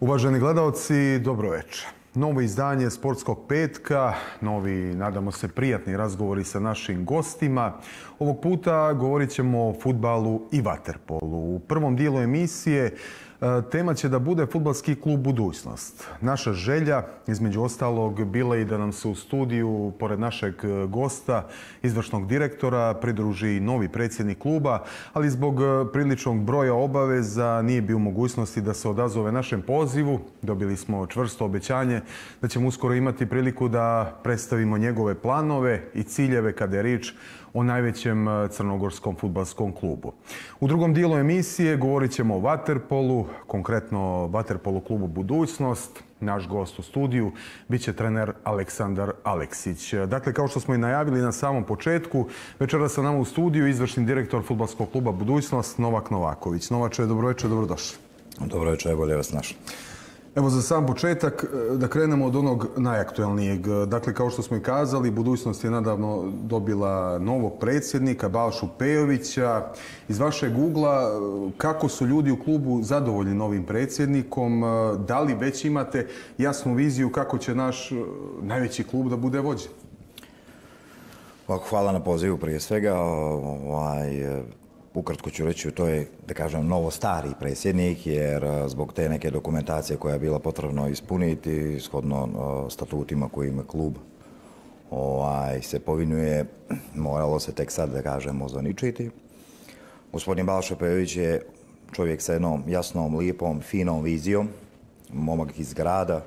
Uvaženi gledalci, dobroveče. Novo izdanje Sportskog petka, novi, nadamo se, prijatni razgovori sa našim gostima. Ovog puta govorit ćemo o futbalu i vaterpolu. U prvom dijelu emisije Tema će da bude futbalski klub Budućnost. Naša želja, između ostalog, bila je da nam se u studiju, pored našeg e, gosta, izvršnog direktora, pridruži i novi predsjednik kluba, ali zbog e, priličnog broja obaveza nije bio mogućnosti da se odazove našem pozivu. Dobili smo čvrsto obećanje da ćemo uskoro imati priliku da predstavimo njegove planove i ciljeve kada je rič o najvećem e, crnogorskom futbalskom klubu. U drugom dijelu emisije govorit ćemo o Waterpolu, konkretno o Waterpolu klubu Budućnost. Naš gost u studiju bit će trener Aleksandar Aleksić. Dakle, kao što smo i najavili na samom početku, večera sa nama u studiju izvršni direktor futbalskog kluba Budućnost, Novak Novaković. Novače, dobroveče, dobrodošli. Dobroveče, bolje vas našli. Evo za sam početak e, da krenemo od onog najaktuelnijeg. E, dakle, kao što smo i kazali, budućnost je nadavno dobila novog predsjednika, Balšu Pejovića. Iz vašeg ugla, e, kako su ljudi u klubu zadovoljni novim predsjednikom? Da li već imate jasnu viziju kako će naš najveći klub da bude vođen? Pa, hvala na pozivu prije svega. Ovaj, ukratko ću reći, to je, da kažem, novo stari predsjednik, jer eh, zbog te neke dokumentacije koja je bila potrebno ispuniti, shodno eh, statutima koji ima klub, ovaj, se povinuje, moralo se tek sad, da kažemo, zaničiti. Gospodin Balša Pejović je čovjek sa jednom jasnom, lipom, finom vizijom, momak iz grada,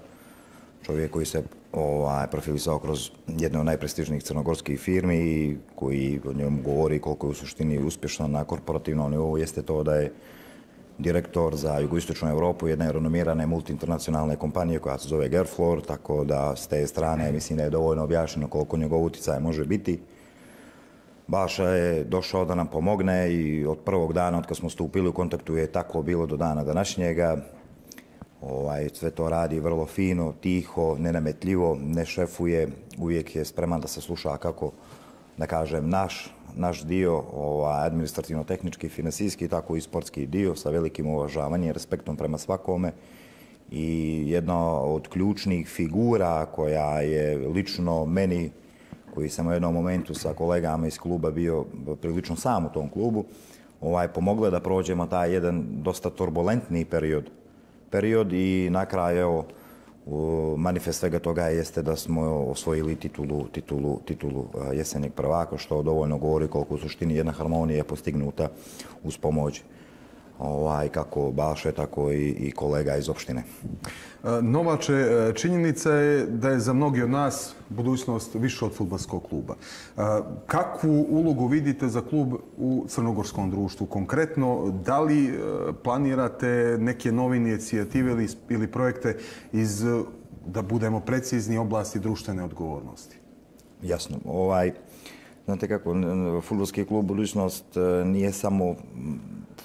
čovjek koji se ovaj, profilisao kroz jedne od najprestižnijih crnogorskih firmi i koji o njemu govori koliko je u suštini uspješno na korporativnom nivou, jeste to da je direktor za jugoistočnu Evropu jedne renomirane multinternacionalne kompanije koja se zove Gerflor, tako da s te strane mislim da je dovoljno objašnjeno koliko njegov uticaj može biti. Baša je došao da nam pomogne i od prvog dana od kad smo stupili u kontaktu je tako bilo do dana današnjega. Ovaj, sve to radi vrlo fino, tiho, nenametljivo, ne šefuje, uvijek je spreman da se sluša kako, da kažem, naš, naš dio, ovaj, administrativno-tehnički, finansijski, tako i sportski dio, sa velikim uvažavanjem i respektom prema svakome. I jedna od ključnih figura koja je lično meni, koji sam u jednom momentu sa kolegama iz kluba bio prilično sam u tom klubu, ovaj, pomogla da prođemo taj jedan dosta turbulentni period period i na kraju evo, manifest svega toga jeste da smo osvojili titulu, titulu, titulu e, jesenjeg prvaka, što dovoljno govori koliko u suštini jedna harmonija je postignuta uz pomoć ovaj, kako Baše, tako i, i kolega iz opštine. E, Novače, e, činjenica je da je za mnogi od nas budućnost više od futbolskog kluba. E, kakvu ulogu vidite za klub u crnogorskom društvu? Konkretno, da li planirate neke nove inicijative ili, ili projekte iz, da budemo precizni, oblasti društvene odgovornosti? Jasno. Ovaj, Znate kako, futbolski klub budućnost e, nije samo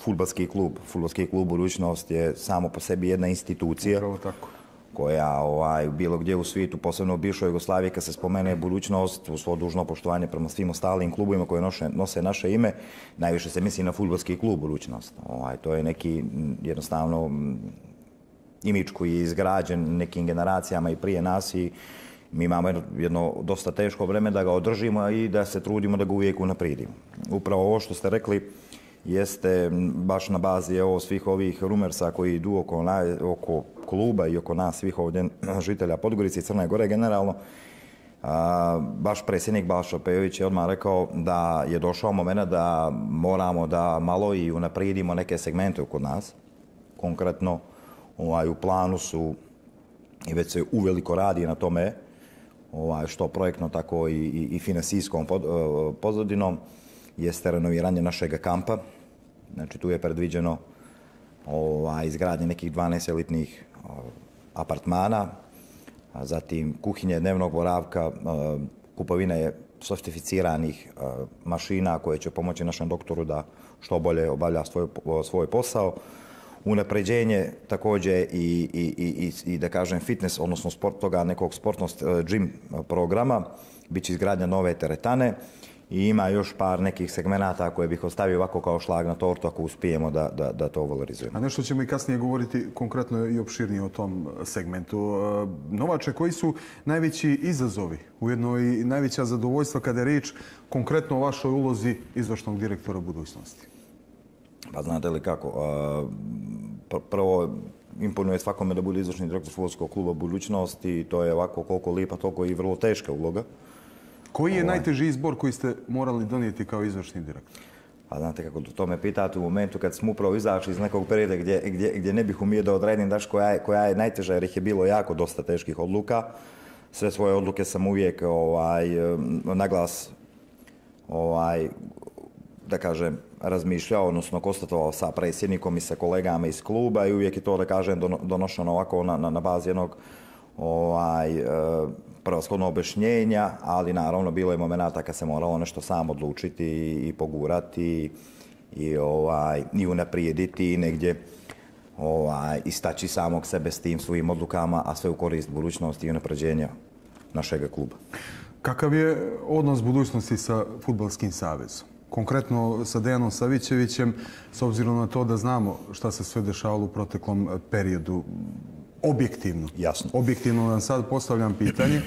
futbolski klub. Futbolski klub budućnost je samo po sebi jedna institucija. Upravo tako koja ovaj, bilo gdje u svitu, posebno u bivšoj Jugoslaviji, kad se spomene budućnost, u svo dužno poštovanje prema svim ostalim klubima koje nose, nose naše ime, najviše se misli na futbolski klub budućnost. Ovaj, to je neki jednostavno imič koji je izgrađen nekim generacijama i prije nas i mi imamo jedno dosta teško vreme da ga održimo i da se trudimo da ga uvijek unapridimo. Upravo ovo što ste rekli jeste baš na bazi evo, svih ovih rumersa koji idu oko, na, oko kluba i oko nas svih ovdje žitelja Podgorice i Crne Gore generalno. A, baš presjednik Balša Pejović je odmah rekao da je došao momena da moramo da malo i unapridimo neke segmente kod nas. Konkretno ovaj, u planu su i već se uveliko radi na tome. A, ovaj, što projektno, tako i, i, i finansijskom pod, e, pozadinom, jeste renoviranje našeg kampa. Znači, tu je predviđeno ovaj, izgradnje nekih 12 elitnih ovaj, apartmana, a zatim kuhinje dnevnog boravka, ovaj, e, kupovina je sofisticiranih ovaj, mašina koje će pomoći našem doktoru da što bolje obavlja svoj, svoj posao. Ovaj, unapređenje takođe i, i, i, i, i da kažem fitness, odnosno sport toga nekog sportnost e, gym programa, bit će izgradnja nove teretane i ima još par nekih segmenata koje bih ostavio ovako kao šlag na tortu ako uspijemo da, da, da to valorizujemo. A nešto ćemo i kasnije govoriti konkretno i opširnije o tom e, segmentu. E, novače, koji su najveći izazovi, ujedno i najveća zadovoljstva kada je reč konkretno o vašoj ulozi izvršnog direktora budućnosti? Pa znate li kako, prvo imponuje svakome da bude izvršni direktor futbolskog kluba budućnosti i to je ovako koliko lipa, toliko i vrlo teška uloga. Koji je ovaj. najteži izbor koji ste morali donijeti kao izvršni direktor? Pa znate kako to me pitate u momentu kad smo upravo izašli iz nekog perioda gdje, gdje, gdje ne bih umio da odredim daš koja je, koja je najteža jer ih je bilo jako dosta teških odluka. Sve svoje odluke sam uvijek ovaj, na glas ovaj, da kažem razmišljao, odnosno konstatovao sa predsjednikom i sa kolegama iz kluba i uvijek je to, da kažem, donošeno ovako na, na, na bazi jednog ovaj, e, prvoshodno objašnjenja, ali naravno bilo je momenata kad se moralo nešto sam odlučiti i, i pogurati i, i, ovaj, i unaprijediti i negdje ovaj, istaći samog sebe s tim svojim odlukama, a sve u korist budućnosti i unapređenja našeg kluba. Kakav je odnos budućnosti sa Futbalskim savezom? konkretno sa Dejanom Savićevićem, s obzirom na to da znamo šta se sve dešavalo u proteklom periodu. Objektivno. Jasno. Objektivno vam sad postavljam pitanje.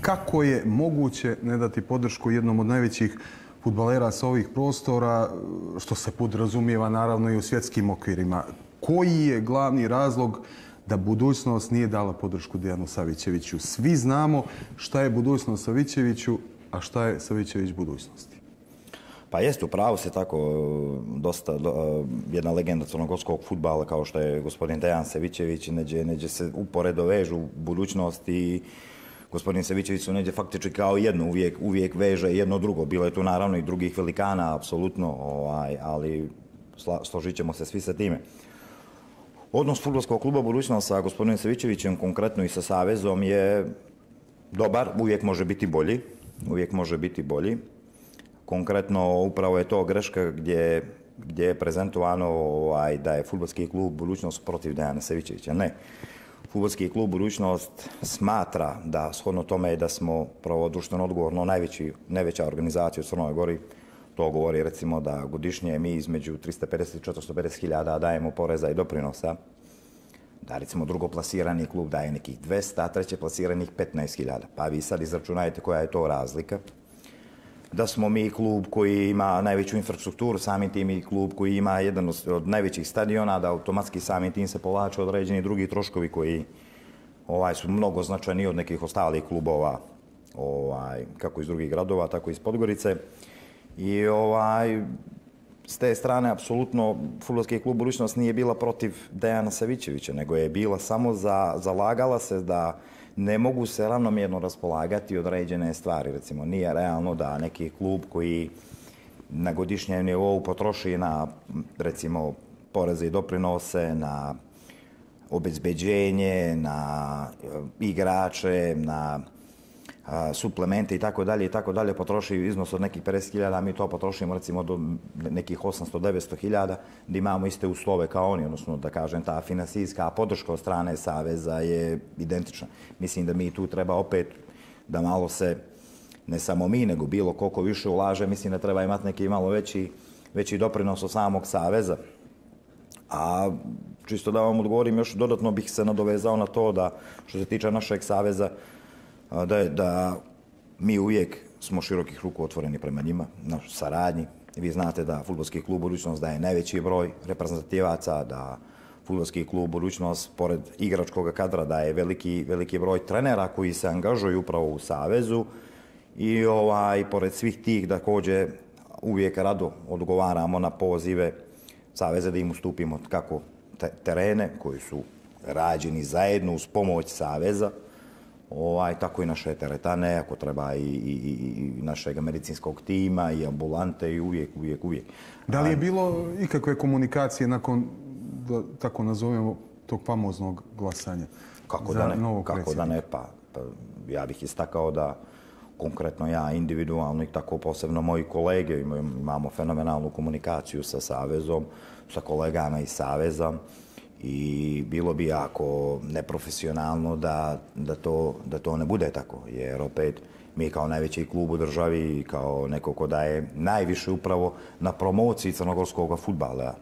Kako je moguće ne dati podršku jednom od najvećih futbalera sa ovih prostora, što se podrazumijeva naravno i u svjetskim okvirima? Koji je glavni razlog da budućnost nije dala podršku Dejanu Savićeviću? Svi znamo šta je budućnost Savićeviću, a šta je Savićević budućnosti. Pa jeste, u pravu se tako dosta do, e, jedna legenda crnogorskog futbala kao što je gospodin Dejan Sevićević, neđe, neđe se uporedo vežu budućnosti i gospodin Sevićević su neđe faktički kao jedno uvijek, uvijek veže jedno drugo. Bilo je tu naravno i drugih velikana, apsolutno, ovaj, ali sla, složit ćemo se svi sa time. Odnos futbolskog kluba budućnost sa gospodinom Sevićevićem, konkretno i sa Savezom, je dobar, uvijek može biti bolji. Uvijek može biti bolji. Konkretno upravo je to greška gdje, gdje je prezentovano ovaj, da je futbolski klub budućnost protiv Dejana Sevićevića. Ne. Futbolski klub budućnost smatra da shodno tome je da smo pravo društveno odgovorno najveći, najveća organizacija u Crnoj Gori. To govori recimo da godišnje mi između 350 i 450 hiljada dajemo poreza i doprinosa. Da recimo drugoplasirani klub daje nekih 200, a treće plasiranih 15 hiljada. Pa vi sad izračunajte koja je to razlika da smo mi klub koji ima najveću infrastrukturu, sami tim i klub koji ima jedan od najvećih stadiona, da automatski sami tim se povlače određeni drugi troškovi koji ovaj, su mnogo značajni od nekih ostalih klubova, ovaj, kako iz drugih gradova, tako iz Podgorice. I ovaj, s te strane, apsolutno, futbolski klub Budućnost nije bila protiv Dejana Savićevića, nego je bila samo za, zalagala se da ne mogu se ravnomjerno raspolagati određene stvari. Recimo, nije realno da neki klub koji na godišnjem nivou potroši na, recimo, poreze i doprinose, na obezbeđenje, na e, igrače, na suplemente i tako dalje i tako dalje potrošaju iznos od nekih 50.000, a mi to potrošimo recimo do nekih 800-900.000, da imamo iste uslove kao oni, odnosno da kažem ta finansijska podrška od strane Saveza je identična. Mislim da mi tu treba opet da malo se, ne samo mi, nego bilo koliko više ulaže, mislim da treba imati neki malo veći, veći doprinos od samog Saveza. A čisto da vam odgovorim, još dodatno bih se nadovezao na to da što se tiče našeg Saveza, da, je, da mi uvijek smo širokih ruku otvoreni prema njima, na saradnji. Vi znate da futbolski klub Budućnost daje najveći broj reprezentativaca, da futbolski klub Budućnost, pored igračkog kadra, daje veliki, veliki broj trenera koji se angažuju upravo u Savezu. I ovaj, pored svih tih, dakođe, uvijek rado odgovaramo na pozive Saveza da im ustupimo kako terene koji su rađeni zajedno uz pomoć Saveza ovaj, tako i naše teretane, ako treba i, i, i, i našeg medicinskog tima, i ambulante, i uvijek, uvijek, uvijek. Da li je bilo ikakve komunikacije nakon, da tako nazovemo, tog famoznog glasanja kako za da ne, novog kako predsjednika? Kako da ne, pa, pa ja bih istakao da konkretno ja individualno i tako posebno moji kolege imamo fenomenalnu komunikaciju sa Savezom, sa kolegama iz Saveza i bilo bi jako neprofesionalno da, da, to, da to ne bude tako, jer opet mi kao najveći klub u državi, kao neko ko daje najviše upravo na promociji crnogorskog futbala,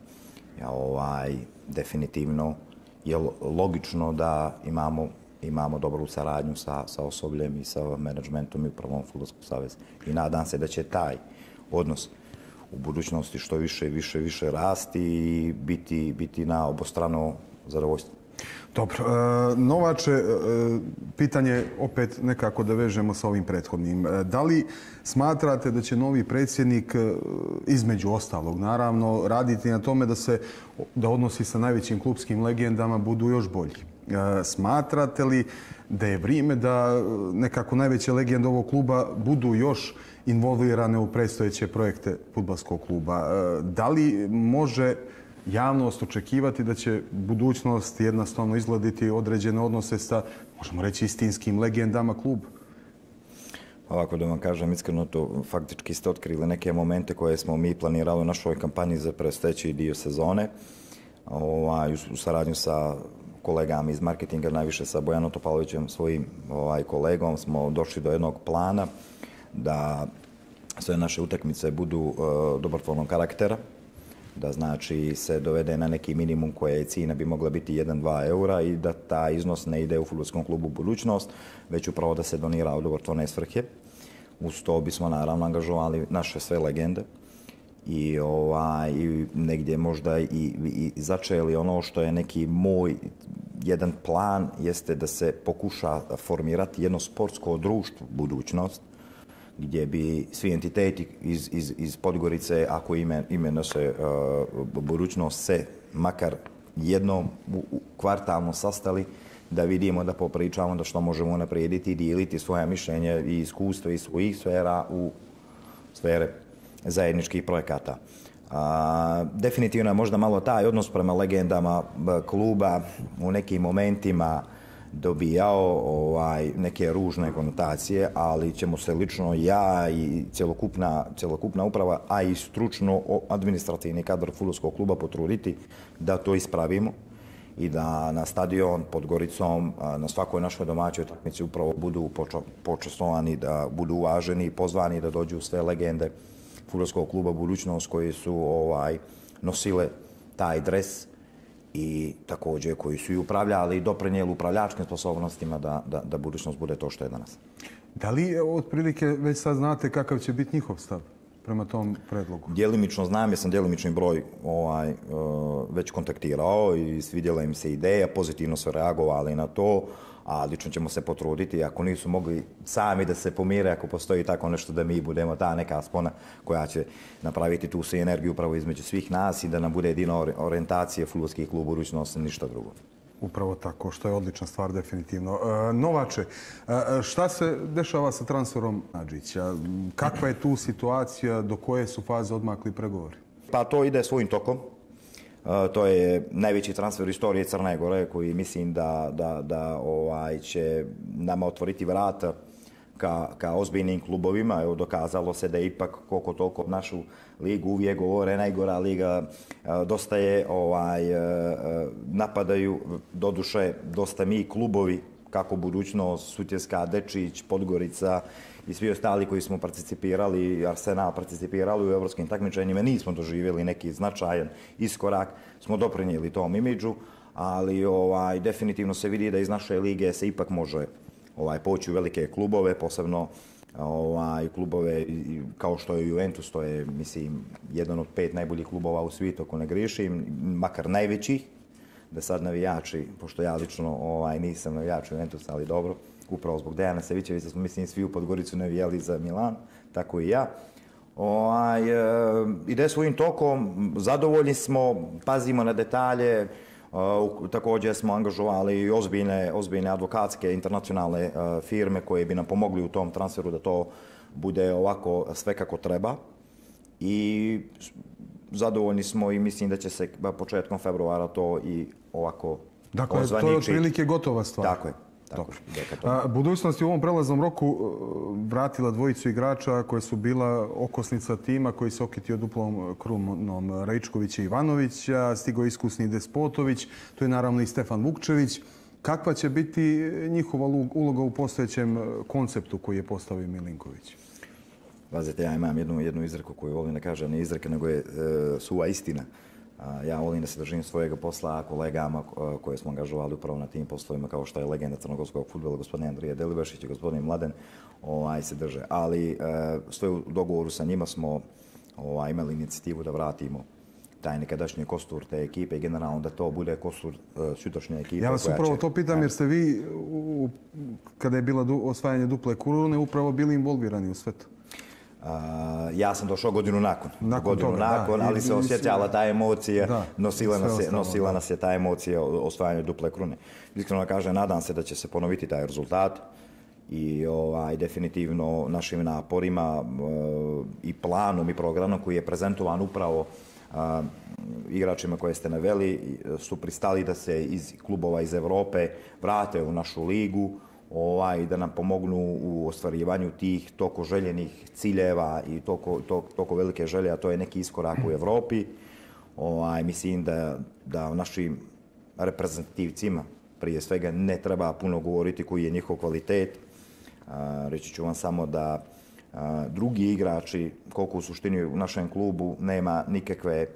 ja ovaj, definitivno je logično da imamo imamo dobru saradnju sa, sa osobljem i sa menadžmentom i upravom Futbolskog savjeza. I nadam se da će taj odnos uh, u budućnosti što više i više više rasti i biti, biti na obostrano zadovoljstvo. Dobro, e, Novače, e, pitanje opet nekako da vežemo sa ovim prethodnim. E, da li smatrate da će novi predsjednik, e, između ostalog naravno, raditi na tome da se da odnosi sa najvećim klubskim legendama budu još bolji? E, smatrate li da je vrijeme da e, nekako najveće legende ovog kluba budu još involvirane u predstojeće projekte futbalskog kluba? E, da li može javnost očekivati da će budućnost jednostavno izgledati određene odnose sa, možemo reći, istinskim legendama klub? Ovako da vam kažem, iskreno to faktički ste otkrili neke momente koje smo mi planirali u našoj kampanji za predstojeći dio sezone ovaj, u saradnju sa kolegama iz marketinga, najviše sa Bojanom Topalovićem, svojim ovaj, kolegom, smo došli do jednog plana da sve naše utakmice budu e, dobrotvornog karaktera, da znači se dovede na neki minimum koje je cijena bi mogla biti 1-2 eura i da ta iznos ne ide u futbolskom klubu budućnost, već upravo da se donira u dobrotvorne svrhe. Uz to bismo naravno angažovali naše sve legende i ovaj i negdje možda i, i začeli ono što je neki moj jedan plan jeste da se pokuša formirati jedno sportsko društvo budućnost gdje bi svi entiteti iz, iz, iz Podgorice, ako ime, ime nose uh, budućnost, se makar jednom u, u, kvartalno sastali da vidimo, da popričamo, da što možemo naprijediti, diliti svoje mišljenje i iskustvo iz svojih sfera u sfere zajedničkih projekata. A, definitivno je možda malo taj odnos prema legendama e, kluba u nekim momentima dobijao ovaj, neke ružne konotacije, ali ćemo se lično ja i celokupna, celokupna uprava, a i stručno administrativni kadar futbolskog kluba potruditi da to ispravimo i da na stadion pod Goricom, na svakoj našoj domaćoj takmici upravo budu počestovani, da budu uvaženi i pozvani da dođu sve legende futbolskog kluba Budućnost koji su ovaj nosile taj dres i također koji su i upravljali i doprinijeli upravljačkim sposobnostima da, da, da Budućnost bude to što je danas. Da li otprilike već sad znate kakav će biti njihov stav? prema tom predlogu? Djelimično znam, ja sam djelimični broj ovaj, eh, već kontaktirao i svidjela im se ideja, pozitivno su reagovali na to a lično ćemo se potruditi, ako nisu mogli sami da se pomire, ako postoji tako nešto da mi budemo ta neka spona koja će napraviti tu se energiju upravo između svih nas i da nam bude jedina orijentacija futbolskih klubu u ručnosti, ništa drugo. Upravo tako, što je odlična stvar definitivno. E, Novače, e, šta se dešava sa transferom Nadžića? Kakva je tu situacija, do koje su faze odmakli pregovori? Pa to ide svojim tokom to je najveći transfer u istoriji Crne Gore koji mislim da, da, da ovaj, će nama otvoriti vrat ka, ka ozbiljnim klubovima. Evo, dokazalo se da je ipak koliko toliko našu ligu uvijek govore najgora liga. Dosta je ovaj, napadaju, doduše, dosta mi klubovi kako budućnost Sutjeska, Dečić, Podgorica i svi ostali koji smo participirali, Arsenal participirali u evropskim takmičenjima, nismo doživjeli neki značajan iskorak, smo doprinijeli tom imidžu, ali ovaj, definitivno se vidi da iz naše lige se ipak može ovaj, poći u velike klubove, posebno ovaj, klubove kao što je Juventus, to je mislim, jedan od pet najboljih klubova u svijetu, ako ne grišim, makar najvećih, da sad navijači, pošto ja lično ovaj, nisam navijač Juventusa, ali dobro, upravo zbog Dejana Sevićevića smo, mislim, svi u Podgoricu navijali za Milan, tako i ja. Ovaj, e, ide svojim tokom, zadovoljni smo, pazimo na detalje, e, također smo angažovali i ozbiljne, ozbiljne advokatske internacionalne e, firme koje bi nam pomogli u tom transferu da to bude ovako sve kako treba. I zadovoljni smo i mislim da će se početkom februara to i ovako dakle, ozvaničiti. Dakle, to je otprilike gotova stvar. Tako je. Tako Dobro. A, budućnost je u ovom prelaznom roku e, vratila dvojicu igrača koje su bila okosnica tima koji se okitio duplom krumnom Rajičkovića i Ivanovića, stigo iskusni Despotović, tu je naravno i Stefan Vukčević. Kakva će biti njihova uloga u postojećem e, konceptu koji je postavio Milinković? Milinković? Pazite, ja imam jednu, jednu izreku koju volim da kažem, ne izreka, nego je e, suva istina. A, ja volim da se držim svojega posla kolegama e, koje smo angažovali upravo na tim poslovima, kao što je legenda crnogorskog futbola, gospodin Andrija Delibašić i gospodin Mladen, ovaj, se drže. Ali e, sve u dogovoru sa njima smo ovaj, imali inicijativu da vratimo taj nekadašnji kostur te ekipe i generalno da to bude kostur e, sutrašnje ekipe. Ja vas upravo će... to pitam jer ste vi, u, kada je bila du, osvajanje duple korone, upravo bili involvirani u sve to ja sam došao godinu nakon, nakon godinu toga, nakon, da, ali se osjećala ta emocija, da, nosila, nas je, nosila nas je ta emocija osvajanja duple krune. Iskreno da kažem, nadam se da će se ponoviti taj rezultat i ovaj, definitivno našim naporima e, i planom i programom koji je prezentovan upravo igračima koje ste naveli e, su pristali da se iz klubova iz Evrope vrate u našu ligu ovaj, da nam pomognu u ostvarivanju tih toko željenih ciljeva i toko, to, toko velike želje, a to je neki iskorak u Evropi. Ovaj, mislim da, da našim reprezentativcima prije svega ne treba puno govoriti koji je njihov kvalitet. A, reći ću vam samo da a, drugi igrači, koliko u suštini u našem klubu, nema nikakve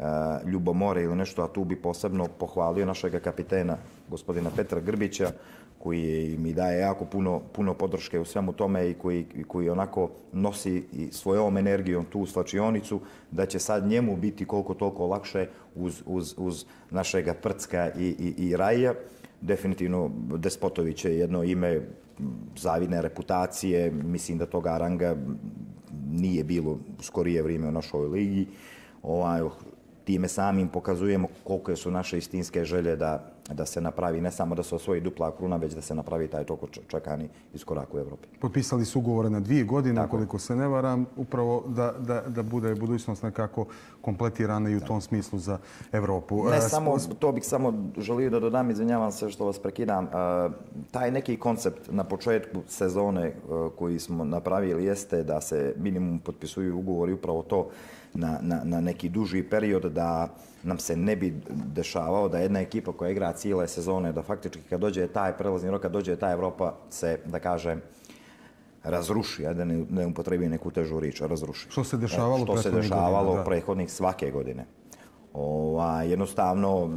a, ljubomore ili nešto, a tu bi posebno pohvalio našeg kapitena, gospodina Petra Grbića, koji mi daje jako puno, puno podrške u svemu tome i koji, koji onako nosi i svojom energijom tu svačionicu, da će sad njemu biti koliko toliko lakše uz, uz, uz našega Prcka i, i, i Raja. Definitivno Despotović je jedno ime zavidne reputacije, mislim da toga ranga nije bilo skorije vrijeme u našoj ligi. Ovaj, time samim pokazujemo koliko su naše istinske želje da, da se napravi, ne samo da se osvoji dupla kruna, već da se napravi taj toko čekani iskorak u Evropi. Popisali su ugovore na dvije godine, Tako. koliko se ne varam, upravo da, da, da bude budućnost nekako kompletirana i u Tako. tom smislu za Evropu. Ne uh, samo, to bih samo želio da dodam, izvinjavam se što vas prekidam, uh, taj neki koncept na početku sezone uh, koji smo napravili jeste da se minimum potpisuju ugovori upravo to na, na, na neki duži period da nam se ne bi dešavao da jedna ekipa koja igra cijele sezone, da faktički kad dođe taj prelazni rok, kad dođe ta Evropa, se, da kaže, razruši, a da ne, ne upotrebi neku težu riču, razruši. Što se dešavalo, e, što se dešavalo godine, prethodnih svake godine. Ova, jednostavno,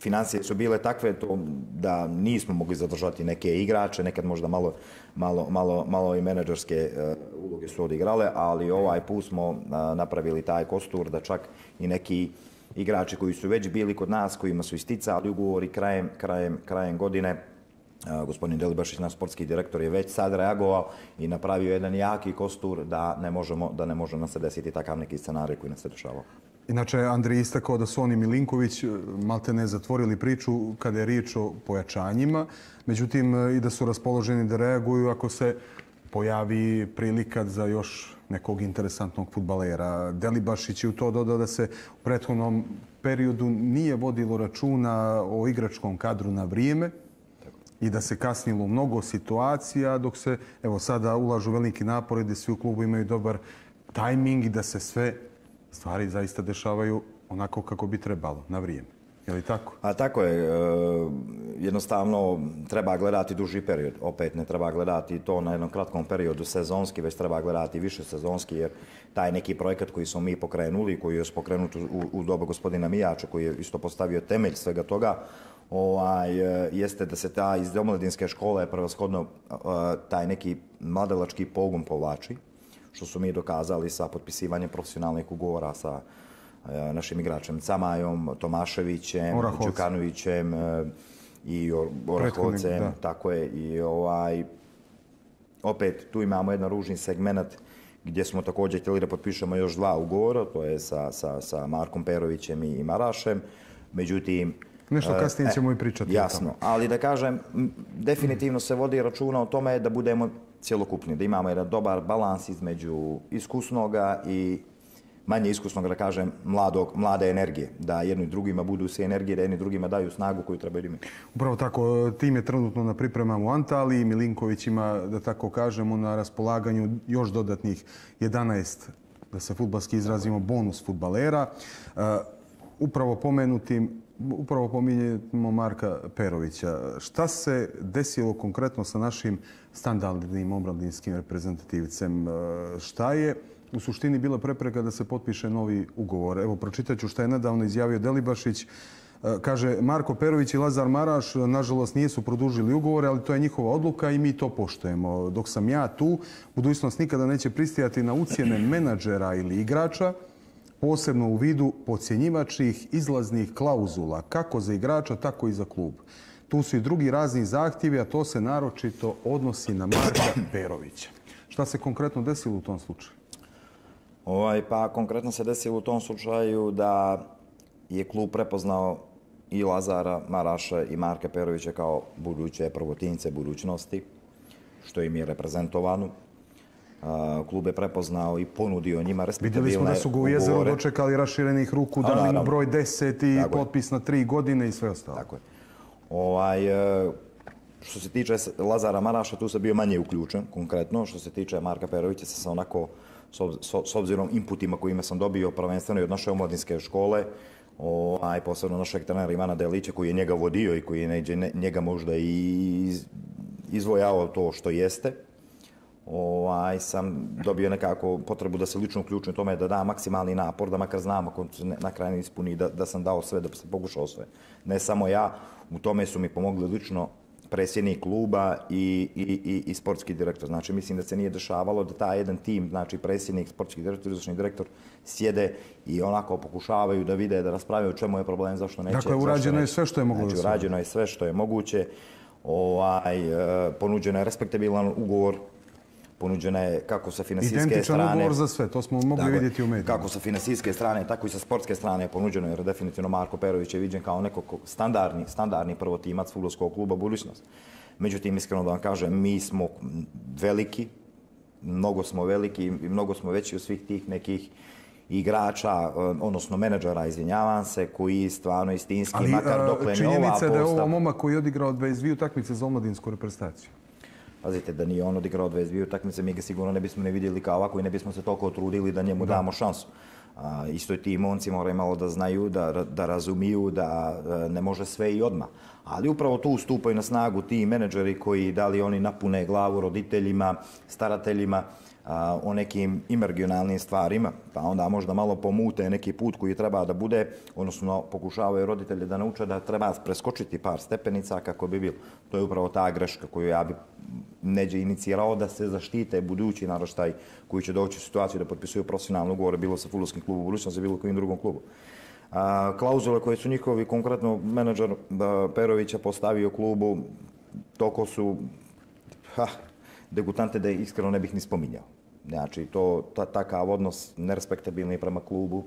financije su bile takve to da nismo mogli zadržati neke igrače, nekad možda malo, malo, malo, malo i menadžerske uh, uloge su odigrale, ali ovaj put smo uh, napravili taj kostur da čak i neki uh, igrače koji su već bili kod nas, kojima su isticali ugovori krajem, krajem, krajem godine. E, gospodin Delibašić, naš sportski direktor, je već sad reagovao i napravio jedan jaki kostur da ne možemo, da ne možemo nas desiti takav neki scenarij koji nas se dešavao. Inače, Andrej istakao da su oni Milinković e, malte ne zatvorili priču kada je riječ o pojačanjima, međutim e, i da su raspoloženi da reaguju ako se pojavi prilika za još nekog interesantnog futbalera. Delibašić je u to dodao da se u prethodnom periodu nije vodilo računa o igračkom kadru na vrijeme i da se kasnilo mnogo situacija, dok se evo, sada ulažu veliki napore da svi u klubu imaju dobar tajming i da se sve stvari zaista dešavaju onako kako bi trebalo na vrijeme. Je li tako? A tako je. E, jednostavno, treba gledati duži period. Opet, ne treba gledati to na jednom kratkom periodu sezonski, već treba gledati više sezonski, jer taj neki projekat koji smo mi pokrenuli, koji je pokrenut u, u dobu gospodina Mijača, koji je isto postavio temelj svega toga, ovaj, e, jeste da se ta iz domladinske škole prvoshodno e, taj neki mladalački pogum povlači, što su mi dokazali sa potpisivanjem profesionalnih ugovora sa uh, E, našim igračem Camajom, Tomaševićem, Čukanovićem e, i Orahovcem, tako je. I ovaj, opet, tu imamo jedan ružni segment gdje smo također htjeli da potpišemo još dva ugovora, to je sa, sa, sa Markom Perovićem i Marašem. Međutim, Nešto e, kasnije ćemo e, i pričati. Jasno, tamo. ali da kažem, definitivno se vodi računa o tome da budemo cjelokupni, da imamo jedan dobar balans između iskusnoga i manje iskusnog, da kažem, mladog, mlade energije, da jedni drugima budu sve energije, da jedni drugima daju snagu koju treba imati. Upravo tako, tim je trenutno na pripremama u Antaliji, Milinković ima, da tako kažemo, na raspolaganju još dodatnih 11, da se futbalski izrazimo, bonus futbalera. E, upravo pomenutim, upravo pominjemo Marka Perovića. Šta se desilo konkretno sa našim standardnim obradinskim reprezentativcem? E, šta je u suštini bila prepreka da se potpiše novi ugovor. Evo, pročitat ću šta je nedavno izjavio Delibašić. E, kaže, Marko Perović i Lazar Maraš, e, nažalost, nijesu produžili ugovore, ali to je njihova odluka i mi to poštojemo. Dok sam ja tu, budućnost nikada neće pristijati na ucijene menadžera ili igrača, posebno u vidu pocijenjivačih izlaznih klauzula, kako za igrača, tako i za klub. Tu su i drugi razni zahtjevi, a to se naročito odnosi na Marka Perovića. Šta se konkretno desilo u tom slučaju? Ovaj, pa konkretno se desilo u tom slučaju da je klub prepoznao i Lazara Maraša i Marka Perovića kao buduće prvotince budućnosti, što im je reprezentovano. Klub je prepoznao i ponudio njima respektabilne ugovore. Vidjeli smo da su ga u jezeru dočekali raširenih ruku, dali im broj 10 i potpis na 3 godine i sve ostalo. Tako je. Ovaj, e, što se tiče Lazara Maraša, tu se bio manje uključen, konkretno. Što se tiče Marka Perovića, se se onako uh, s obzirom inputima kojima sam dobio prvenstveno i od naše omladinske škole, ovaj, posebno našeg trenera Ivana Delića koji je njega vodio i koji je neđe, njega možda i izvojao to što jeste, ovaj, sam dobio nekako potrebu da se lično uključim tome da da maksimalni napor, da makar znam ako se na kraju ne ispuni, da, da sam dao sve, da sam pokušao sve. Ne samo ja, u tome su mi pomogli lično predsjednik kluba i, i, i, i sportski direktor. Znači, mislim da se nije dešavalo da ta jedan tim, znači predsjednik, sportski direktor, izvršni direktor, sjede i onako pokušavaju da vide, da rasprave u čemu je problem, zašto neće. Dakle, urađeno je sve što je moguće. Znači, urađeno je sve što je moguće. Ovaj, e, ponuđeno je respektabilan ugovor ponuđena je kako sa finansijske Identičan strane... Identičan ugovor za sve, to smo mogli vidjeti u medijima. Kako sa finansijske strane, tako i sa sportske strane je ponuđeno, jer definitivno Marko Perović je viđen kao neko standardni, standardni prvo timac futbolskog kluba Budućnost. Međutim, iskreno da vam kažem, mi smo veliki, mnogo smo veliki i mnogo smo veći od svih tih nekih igrača, eh, odnosno menadžera, izvinjavam se, koji stvarno istinski, Ali, makar eh, dokle ne ova postav... Ali činjenica je da je ovo momak koji je odigrao 22 takmice za omladinsku reprezentaciju pazite da nije on odigrao 22 utakmice, mi ga sigurno ne bismo ne vidjeli kao ovako i ne bismo se toliko otrudili da njemu damo šansu. A, isto i ti momci moraju malo da znaju, da, da razumiju, da, da e, ne može sve i odma. Ali upravo tu stupaju na snagu ti menedžeri koji da li oni napune glavu roditeljima, starateljima, a, o nekim imergionalnim stvarima, pa onda možda malo pomute neki put koji treba da bude, odnosno pokušavaju roditelje da nauče da treba preskočiti par stepenica kako bi bilo. To je upravo ta greška koju ja bi neđe inicirao da se zaštite budući naroštaj koji će doći u situaciju da potpisuju profesionalnu ugovor bilo sa futbolskim klubom u budućnosti, bilo kojim drugom klubu. A, klauzule koje su njihovi konkretno menadžer a, e, Perovića postavio klubu, toko su ha, degutante da iskreno ne bih ni spominjao. Znači, to, ta, takav odnos nerespektabilni prema klubu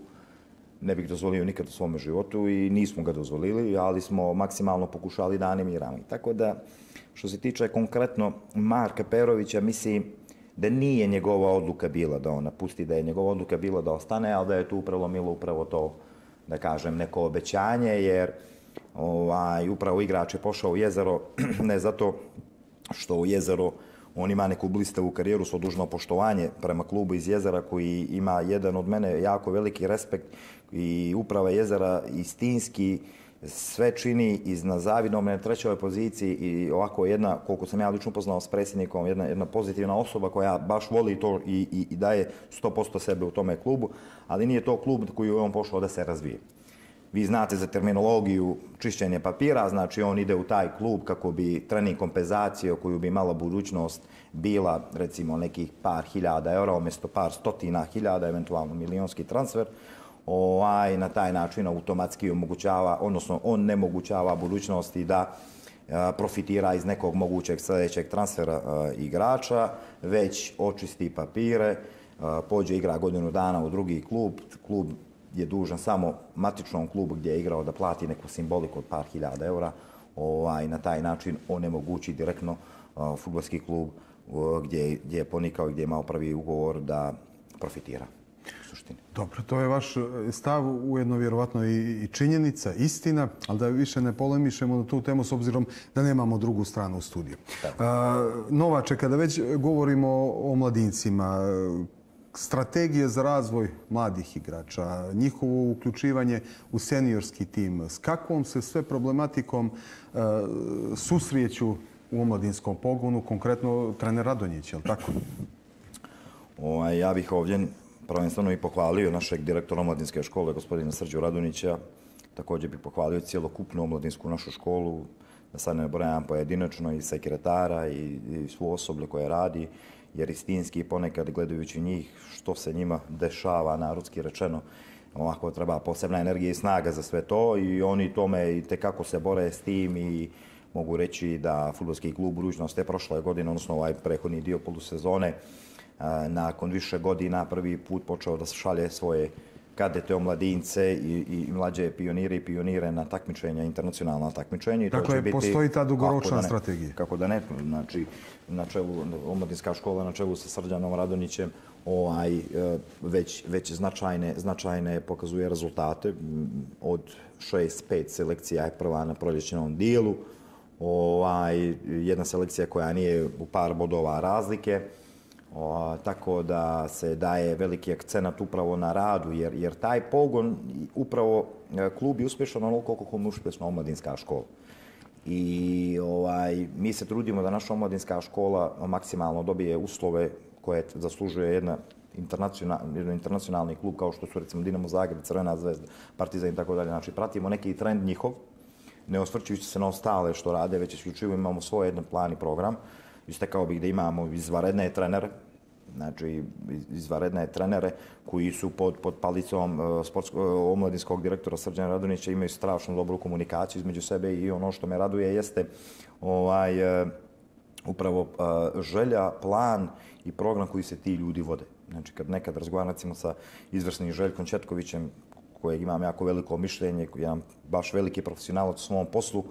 ne bih dozvolio nikad u svome životu i nismo ga dozvolili, ali smo maksimalno pokušali da animiramo. Tako da, što se tiče konkretno Marka Perovića, mislim da nije njegova odluka bila da on napusti, da je njegova odluka bila da ostane, ali da je tu upravo milo upravo to, da kažem, neko obećanje, jer ovaj, upravo igrač je pošao u jezero, ne zato što u jezero, on ima neku blistavu karijeru s odužno poštovanje prema klubu iz Jezera koji ima jedan od mene jako veliki respekt i uprava Jezera istinski sve čini iz na zavidnom na trećoj poziciji i ovako jedna, koliko sam ja lično upoznao s predsjednikom, jedna, jedna pozitivna osoba koja baš voli to i, i, i daje 100% sebe u tome klubu, ali nije to klub koji je on pošao da se razvije vi znate za terminologiju čišćenje papira, znači on ide u taj klub kako bi trening kompenzacije koju bi imala budućnost bila recimo nekih par hiljada eura umjesto par stotina hiljada, eventualno milionski transfer, ovaj, na taj način automatski omogućava, odnosno on nemogućava budućnosti da eh, profitira iz nekog mogućeg sljedećeg transfera eh, igrača, već očisti papire, eh, pođe igra godinu dana u drugi klub, klub je dužan samo matičnom klubu gdje je igrao da plati neku simboliku od par hiljada eura, ovaj, na taj način onemogući direktno uh, futbolski klub uh, gdje, gdje je ponikao i gdje je imao prvi ugovor da profitira u suštini. Dobro, to je vaš e, stav ujedno vjerovatno i, i činjenica, istina, ali da više ne polemišemo na tu temu s obzirom da nemamo drugu stranu u studiju. Uh, Novače, kada već govorimo o, o mladincima, uh, strategije za razvoj mladih igrača, njihovo uključivanje u seniorski tim, s kakvom se sve problematikom e, susrijeću u omladinskom pogonu, konkretno trener Radonjić, je li tako? O, ovaj, ja bih ovdje prvenstveno i pohvalio našeg direktora omladinske škole, gospodina Srđu Radonjića, također bih pohvalio cijelokupnu omladinsku našu školu, da sad ne brojam pojedinačno i sekretara i, i svu osoblje koje radi, jer istinski ponekad gledajući njih što se njima dešava narodski rečeno, ovako treba posebna energija i snaga za sve to i oni tome i tekako se bore s tim i mogu reći da futbolski klub Ružnost te prošle godine, odnosno ovaj prehodni dio polusezone, nakon više godina prvi put počeo da se šalje svoje uh, kadete omladince i, i mlađe pionire i pionire na takmičenja, internacionalna takmičenja. I dakle, to će biti, postoji ta dugoročna kako ne, strategija. Kako da ne, znači, na čelu, omladinska škola na čelu sa Srđanom Radonjićem ovaj, e, već, već značajne, značajne pokazuje rezultate od 6-5 selekcija je prva na proljećenom dijelu, ovaj, jedna selekcija koja nije u par bodova razlike, tako da se daje veliki akcenat upravo na radu, jer, jer taj pogon upravo e, klub je uspješan ono koliko kom uspješna omladinska škola. I ovaj, mi se trudimo da naša omladinska škola maksimalno dobije uslove koje zaslužuje jedna internacional, internacionalni klub kao što su recimo Dinamo Zagreb, Crvena zvezda, Partizan i tako dalje. Znači pratimo neki trend njihov, ne osvrćujući se na ostale što rade, već isključivo imamo svoj jedan plan i program. Istekao bih da imamo izvaredne trenere, znači izvaredne trenere koji su pod, pod palicom e, sportsko, e, omladinskog direktora Srđana Radonića imaju strašno dobru komunikaciju između sebe i ono što me raduje jeste ovaj, e, upravo želja, plan i program koji se ti ljudi vode. Znači, kad nekad razgovaracimo sa izvrsnim Željkom Četkovićem, kojeg imam jako veliko mišljenje, koji imam baš veliki profesionalac u svom poslu,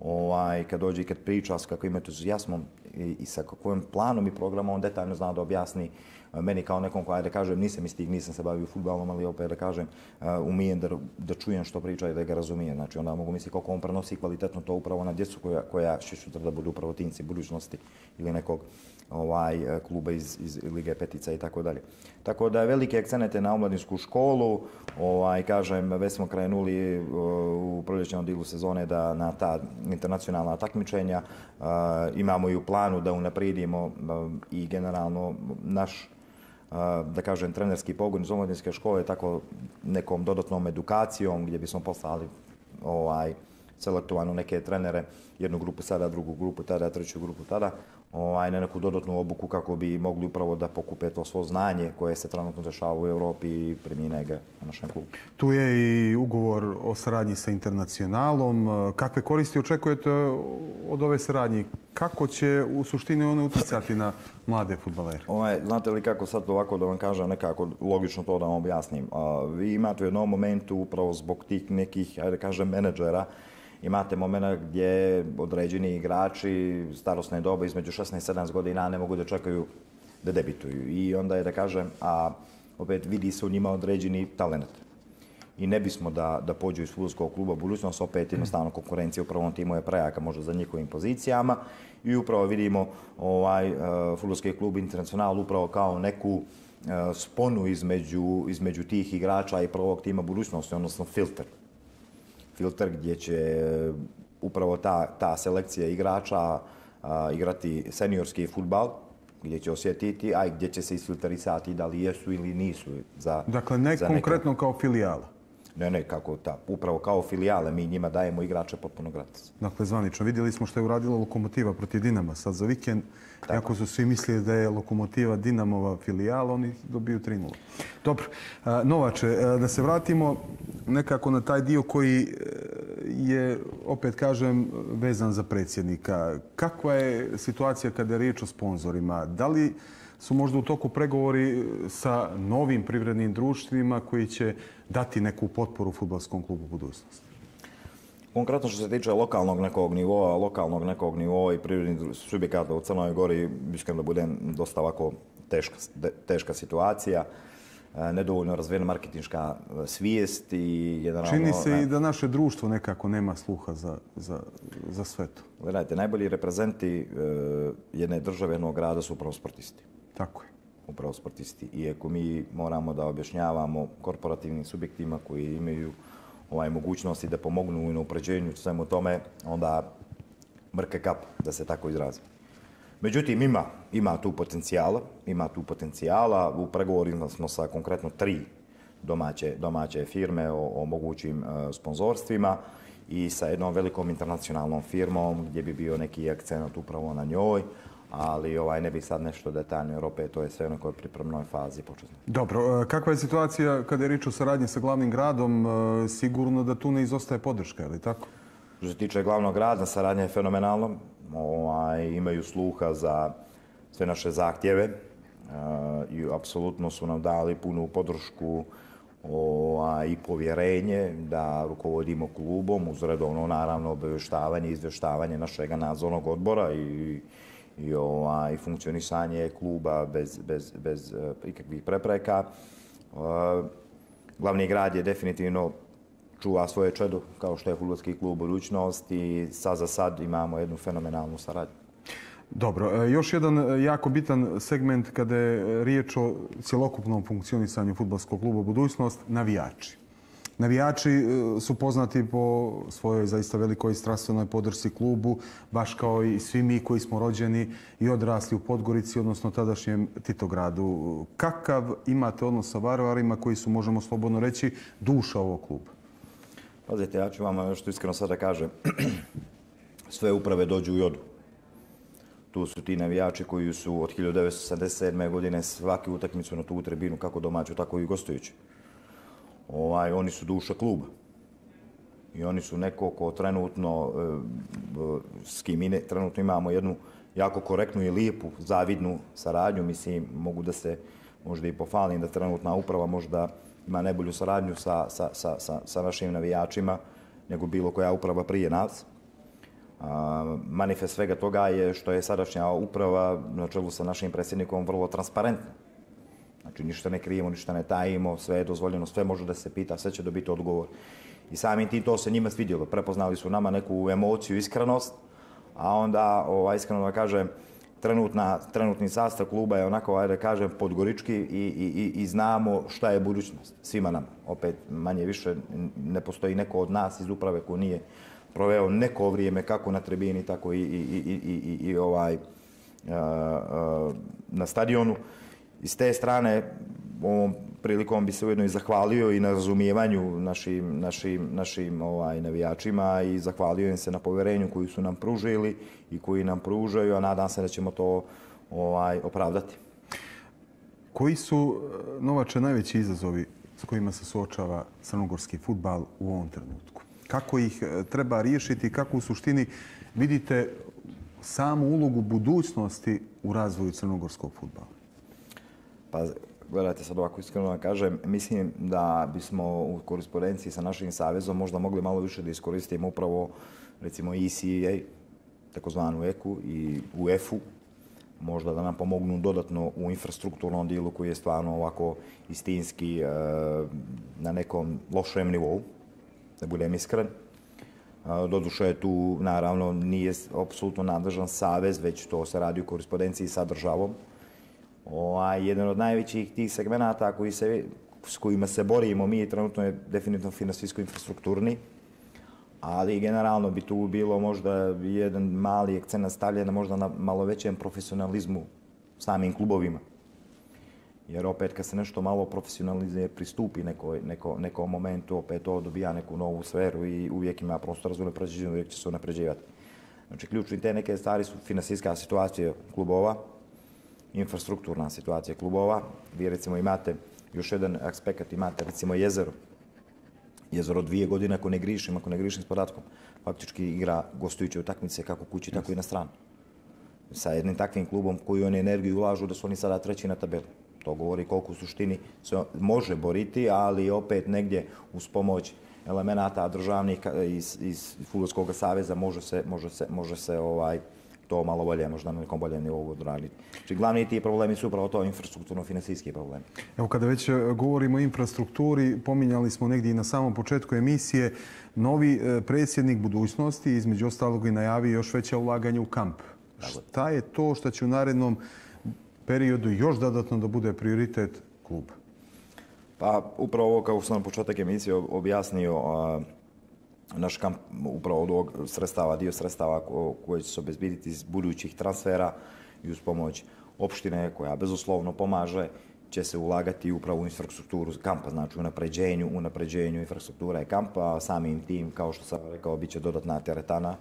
ovaj, kad dođe i kad priča s kakvim entuzijasmom i sa kojim planom i programom on detaljno zna da objasni e, meni kao nekom koja, da kažem, nisam istig, nisam se bavio futbalom, ali opet da kažem, e, umijem da, da čujem što priča i da ga razumijem. Znači, onda mogu misliti koliko on prenosi kvalitetno to upravo na djecu koja, koja će sutra da budu upravo tinci budućnosti ili nekog uh, ovaj, e, kluba iz, iz Lige Petica i tako dalje. Tako da velike akcenete na omladinsku školu, ovaj, kažem, već smo krenuli e, u prolječnom dilu sezone da na ta internacionalna takmičenja e, imamo i u planu da unaprijedimo i generalno naš da kažem, trenerski pogon iz omladinske škole tako nekom dodatnom edukacijom gdje bismo poslali ovaj, selektovano neke trenere, jednu grupu sada, drugu grupu tada, treću grupu tada, ovaj, na neku dodatnu obuku kako bi mogli upravo da pokupe to svo znanje koje se trenutno dešava u Evropi i premine ga na našem klubu. Tu je i ugovor o saradnji sa internacionalom. Kakve koristi očekujete od ove saradnje? Kako će u suštini one utjecati na mlade futbalere? Ovaj, znate li kako sad ovako da vam kažem nekako logično to da vam objasnim? Vi imate u jednom momentu upravo zbog tih nekih, ajde kažem, menedžera, imate momena gdje određeni igrači starostne dobe između 16 i 17 godina ne mogu da čekaju da debituju. I onda je da kažem, a opet vidi se u njima određeni talent. I ne bismo da, da pođu iz futbolskog kluba budućnost, opet jednostavno konkurencija u prvom timu je prejaka možda za njihovim pozicijama. I upravo vidimo ovaj uh, futbolski klub Internacional upravo kao neku uh, sponu između, između tih igrača i prvog tima budućnosti, odnosno filter. Uh, filter gdje će e, upravo ta, ta selekcija igrača a, igrati seniorski futbal, gdje će osjetiti, a gdje će se isfilterisati da li jesu ili nisu. Za, dakle, ne za konkretno neka... kao filijala? Ne, ne, kako ta, upravo kao filijale, mi njima dajemo igrače potpuno gratis. Dakle, zvanično, vidjeli smo što je uradila Lokomotiva protiv Dinama, sad za vikend Tako. Iako su svi mislili da je lokomotiva Dinamova filijala, oni dobiju 3-0. Dobro, Novače, da se vratimo nekako na taj dio koji e, je, opet kažem, vezan za predsjednika. Kakva je situacija kada je riječ o sponzorima? Da li su možda u toku pregovori sa novim privrednim društvima koji će dati neku potporu futbolskom klubu budućnosti? konkretno što se tiče lokalnog nekog nivoa, lokalnog nekog nivoa i prirodnih subjekata u Crnoj Gori, mislim da bude dosta ovako teška, teška situacija e, nedovoljno razvijena marketinška e, svijest i generalno... Čini ono, se ne, i da naše društvo nekako nema sluha za, za, za sve to. Gledajte, najbolji reprezenti e, jedne države, jednog grada su upravo sportisti. Tako je. Upravo sportisti. I ako mi moramo da objašnjavamo korporativnim subjektima koji imaju e, ovaj, mogućnosti da pomognu u inopređenju svemu tome, onda mrke kap, da se tako izrazi. Međutim, ima, ima tu potencijala, ima tu potencijala, u pregovorima smo sa konkretno tri domaće, domaće firme o, o mogućim e, sponzorstvima i sa jednom velikom internacionalnom firmom gdje bi bio neki akcent upravo na njoj, ali ovaj ne bih sad nešto detaljno Europe, to je sve ono koje je pripremnoj fazi početno. Dobro, e, kakva je situacija kada je riječ o saradnji sa glavnim gradom? E, sigurno da tu ne izostaje podrška, ili tako? Što se tiče glavnog grada, saradnja je fenomenalna. Ovaj, imaju sluha za sve naše zahtjeve e, i apsolutno su nam dali punu podršku ovaj, i povjerenje da rukovodimo klubom uz redovno naravno obavještavanje i izvještavanje našeg nadzornog odbora i i ovaj, funkcionisanje kluba bez, bez, bez uh, ikakvih prepreka. Uh, glavni grad je definitivno čuva svoje čedo, kao što je futbolski klub budućnost i sad za sad imamo jednu fenomenalnu saradnju. Dobro, eh, još jedan jako bitan segment kada je riječ o cjelokupnom funkcionisanju futbolskog kluba budućnost, navijači. Navijači e, su poznati po svojoj zaista velikoj strastvenoj podršci klubu, baš kao i svi mi koji smo rođeni i odrasli u Podgorici, odnosno tadašnjem Titogradu. Kakav imate odnos sa varvarima koji su, možemo slobodno reći, duša ovog kluba? Pazite, ja ću vam nešto iskreno sada kažem. Sve uprave dođu u jodu. Tu su ti navijači koji su od 1977. godine svaki utakmicu na tu tribinu, kako domaću, tako i gostujući ovaj, oni su duša kluba. I oni su neko ko trenutno, e, e, s kim ine, trenutno imamo jednu jako korektnu i lijepu, zavidnu saradnju. Mislim, mogu da se možda i pofalim da trenutna uprava možda ima najbolju saradnju sa, sa, sa, sa, sa našim navijačima nego bilo koja uprava prije nas. A, manifest svega toga je što je sadašnja uprava na čelu sa našim predsjednikom vrlo transparentna. Znači ništa ne krijemo, ništa ne tajimo, sve je dozvoljeno, sve može da se pita, sve će dobiti odgovor. I samim tim to se njima svidjelo. Prepoznali su nama neku emociju, iskrenost, a onda, ovaj, iskreno da kažem, trenutna, trenutni sastav kluba je onako, ajde da kažem, podgorički i, i, i, i znamo šta je budućnost svima nama. Opet, manje više, ne postoji neko od nas iz uprave koji nije proveo neko vrijeme kako na tribini, tako i, i, i, i, i, i ovaj, uh, uh, na stadionu. Uh, iz te strane ovom prilikom bi se ujedno i zahvalio i na razumijevanju našim, našim, našim ovaj, navijačima i zahvalio im se na poverenju koju su nam pružili i koji nam pružaju, a nadam se da ćemo to ovaj opravdati. Koji su eh, Novače najveći izazovi s kojima se suočava crnogorski futbal u ovom trenutku? Kako ih eh, treba riješiti? Kako u suštini vidite samu ulogu budućnosti u razvoju crnogorskog futbala? Pa gledajte sad ovako iskreno da kažem, mislim da bismo u korisporenciji sa našim savezom možda mogli malo više da iskoristimo upravo recimo ECA, takozvanu EKU i UEFU, možda da nam pomognu dodatno u infrastrukturnom dilu koji je stvarno ovako istinski e, na nekom lošem nivou, da budem iskren. E, doduše je tu, naravno, nije apsolutno nadležan savez, već to se radi u korespondenciji sa državom ovaj, jedan od najvećih tih segmenata koji se, s kojima se borimo mi trenutno je definitivno finansijsko infrastrukturni, ali generalno bi tu bilo možda jedan mali ekcena stavljen možda na malo većem profesionalizmu samim klubovima. Jer opet kad se nešto malo profesionalizuje, pristupi neko, neko, neko momentu, opet to dobija neku novu sferu i uvijek ima prostor za unapređenje, uvijek će se unapređivati. Znači, ključni te neke stvari su finansijska situacija klubova, infrastrukturna situacija klubova. Vi recimo imate još jedan aspekt, imate recimo jezero. Jezero dvije godine, ako ne grišim, ako ne grišim s podatkom, faktički igra gostujuće utakmice kako kući, tako i na stranu. Sa jednim takvim klubom koji oni energiju ulažu da su oni sada treći na tabeli. To govori koliko u suštini se može boriti, ali opet negdje uz pomoć elemenata državnih iz, iz Fulovskog saveza može se, može se, može se ovaj, uh, to malo bolje možda na nekom boljem nivou odraditi. Znači, glavni ti problemi su upravo to infrastrukturno-finansijski problem. Evo, kada već e, govorimo o infrastrukturi, pominjali smo negdje i na samom početku emisije, novi e, predsjednik budućnosti, između ostalog i najavi još veće ulaganje u kamp. Šta je to što će u narednom periodu još dodatno da bude prioritet klub? Pa, upravo ovo, kao sam na početak emisije objasnio, a, naš kamp, upravo od ovog sredstava, dio sredstava koje će se obezbiditi iz budućih transfera i uz pomoć opštine koja bezoslovno pomaže, će se ulagati upravo u infrastrukturu kampa, znači u napređenju, u napređenju infrastrukture kampa, samim tim, kao što sam rekao, bit će dodatna teretana,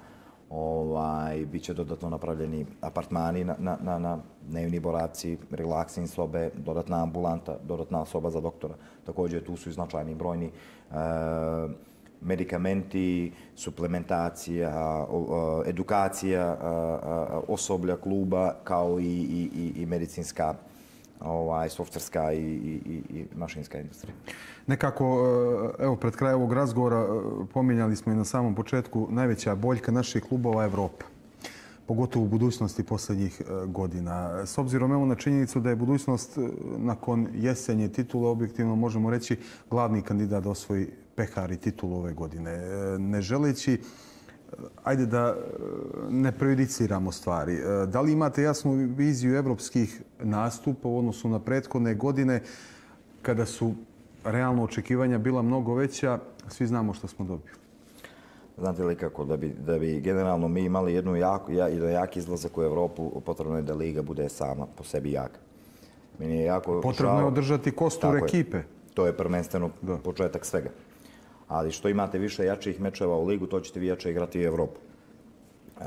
ovaj, bit će dodatno napravljeni apartmani na, na, na, na dnevni boraci, relaksin sobe, dodatna ambulanta, dodatna soba za doktora. Također tu su i značajni brojni uh, medikamenti, suplementacija, edukacija osoblja kluba kao i, i, i, i medicinska ovaj, softverska i, i, i, i mašinska industrija. Nekako, e, evo, pred krajem ovog razgovora e, pominjali smo i na samom početku najveća boljka naših klubova Evropa pogotovo u budućnosti posljednjih e, godina. S obzirom evo na činjenicu da je budućnost nakon jesenje titule, objektivno možemo reći, glavni kandidat da osvoji pehari titulu ove godine. E, ne želeći, e, ajde da e, ne prejudiciramo stvari. Da li imate jasnu viziju evropskih nastupa u odnosu na prethodne godine kada su realno očekivanja bila mnogo veća? Svi znamo što smo dobili. Znate li kako, da bi, da bi generalno mi imali jednu jak, jedan jak izlazak u Evropu, potrebno je da Liga bude sama po sebi jaka. Meni je jako potrebno žao... je održati kostur ekipe. Je. To je prvenstveno početak svega ali što imate više jačih mečeva u ligu, to ćete vi jače igrati i Evropu. Uh,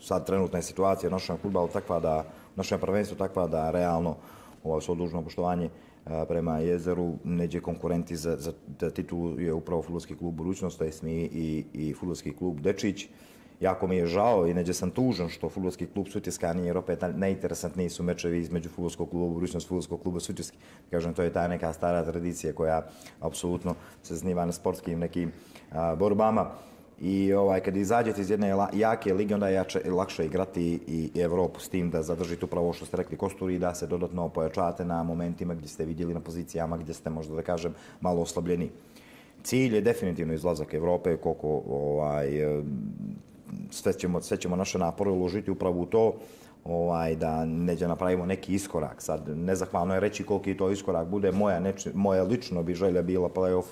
sad trenutna je situacija našeg futbala takva da, našem prvenstvu takva da realno ovo svoj dužno poštovanje uh, prema jezeru, neđe konkurenti za, za, za titulu je upravo futbolski klub budućnost, to je smije i, i futbolski klub Dečić. Uh, jako mi je žao i neđe sam tužan što futbolski klub Sutjeska nije jer opet najinteresantniji su mečevi između futbolskog kluba, budućnost futbolskog kluba Sutjeski. Kažem, to je ta neka stara tradicija koja apsolutno se zniva na sportskim nekim a, borbama. I ovaj, kad izađete iz jedne la, jake lige, onda je jače, lakše igrati i Evropu s tim da zadržite upravo što ste rekli kosturi i da se dodatno pojačate na momentima gdje ste vidjeli na pozicijama gdje ste možda da kažem malo oslabljeni. Cilj je definitivno izlazak Evrope, koliko ovaj, sve ćemo, sve ćemo naše napore uložiti upravo u to ovaj, da neđe napravimo neki iskorak. Sad, nezahvalno je reći koliko je to iskorak bude. Moja, neč, moja lično bi želja bila playoff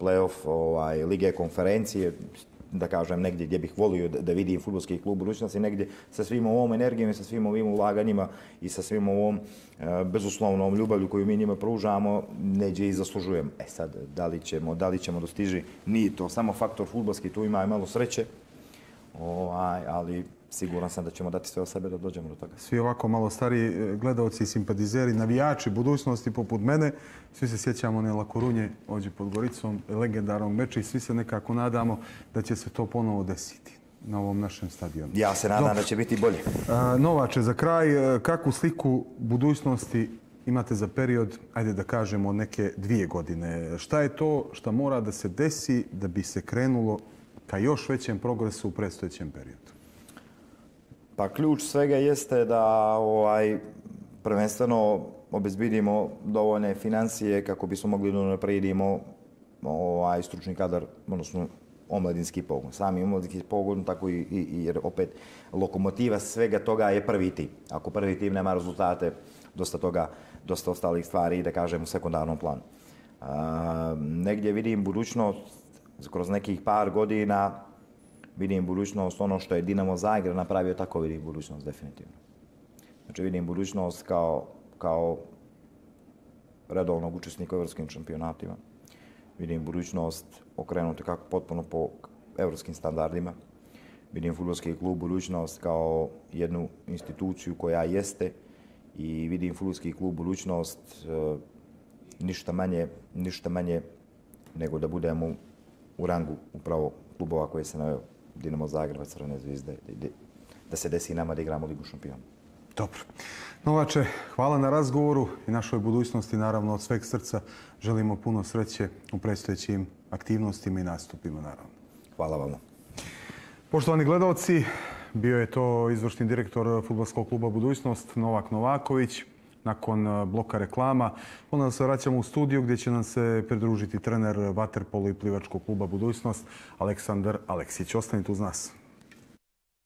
playoff ovaj, lige konferencije, da kažem, negdje gdje bih volio da, da vidim futbolski klub budućnosti, negdje sa svim ovom energijom i sa svim ovim ulaganjima i sa svim ovom e, bezuslovnom ljubavlju koju mi njima pružamo, neđe i zaslužujem. E sad, da li ćemo, da li ćemo dostiži, nije to samo faktor futbolski, tu ima i malo sreće, ovaj, ali siguran sam da ćemo dati sve o sebe da dođemo do toga. Svi ovako malo stari e, gledalci i simpatizeri, navijači budućnosti poput mene, svi se sjećamo one Lakorunje, ođe pod Goricom, legendarnog meča i svi se nekako nadamo da će se to ponovo desiti na ovom našem stadionu. Ja se nadam Dobro. da će biti bolje. Novače, za kraj, e, kakvu sliku budućnosti imate za period, ajde da kažemo, neke dvije godine. Šta je to šta mora da se desi da bi se krenulo ka još većem progresu u predstojećem periodu? Pa ključ svega jeste da ovaj, prvenstveno obezbidimo dovoljne financije kako bismo mogli da napredimo ovaj, stručni kadar, odnosno omladinski pogon. Sami omladinski pogon, tako i, i, jer opet lokomotiva svega toga je prvi tim. Ako prvi tim nema rezultate, dosta toga, dosta ostalih stvari, da kažem, u sekundarnom planu. A, negdje vidim budućnost kroz nekih par godina vidim budućnost ono što je Dinamo Zagre napravio, tako vidim budućnost definitivno. Znači vidim budućnost kao, kao redovnog učesnika u evropskim šampionatima. Vidim budućnost okrenuti kako potpuno po evropskim standardima. Vidim futbolski klub budućnost kao jednu instituciju koja jeste i vidim futbolski klub budućnost e, ništa manje, ništa manje nego da budemo u rangu upravo klubova koje se naveo Dinamo Zagreba, Crvene zvizde, da se desi i nama da igramo Ligu šampiona. Dobro. Novače, hvala na razgovoru i našoj budućnosti, naravno, od sveg srca. Želimo puno sreće u predstojećim aktivnostima i nastupima, naravno. Hvala vam. Poštovani gledalci, bio je to izvršni direktor futbolskog kluba Budućnost, Novak Novaković nakon e, bloka reklama. Onda se vraćamo u studiju gdje će nam se pridružiti trener Vaterpolo i plivačkog kluba Budućnost, Aleksandar Aleksić. Ostanite uz nas. Hvala.